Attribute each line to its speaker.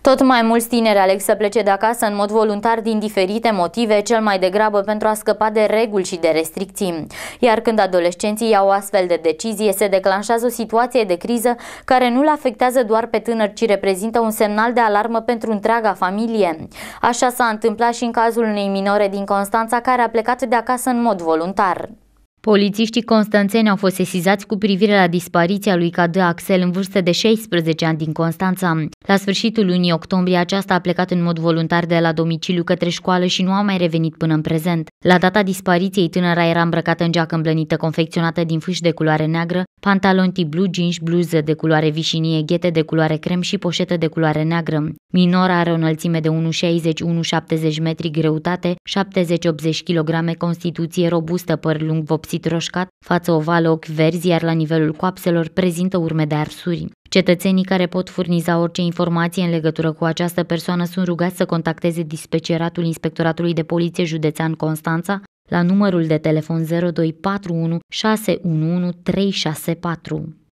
Speaker 1: Tot mai mulți tineri aleg să plece de acasă în mod voluntar din diferite motive, cel mai degrabă pentru a scăpa de reguli și de restricții. Iar când adolescenții iau astfel de decizie, se declanșează o situație de criză care nu-l afectează doar pe tânăr, ci reprezintă un semnal de alarmă pentru întreaga familie. Așa s-a întâmplat și în cazul unei minore din Constanța care a plecat de acasă în mod voluntar. Polițiștii constanțeni au fost sesizați cu privire la dispariția lui KD Axel în vârstă de 16 ani din Constanța. La sfârșitul lunii octombrie, aceasta a plecat în mod voluntar de la domiciliu către școală și nu a mai revenit până în prezent. La data dispariției, tânăra era îmbrăcată în geacă îmblănită confecționată din fâși de culoare neagră, pantaloni tip blue jeans, bluză de culoare vișinie, ghete de culoare crem și poșetă de culoare neagră. Minora are o înălțime de 1,60-1,70 metri, greutate 70-80 kg, constituție robustă, păr lung vopsit roșcat, față ovală, ochi verzi, iar la nivelul coapselor prezintă urme de arsuri. Cetățenii care pot furniza orice informație în legătură cu această persoană sunt rugați să contacteze dispeceratul Inspectoratului de Poliție Județean Constanța la numărul de telefon 0241 611 364.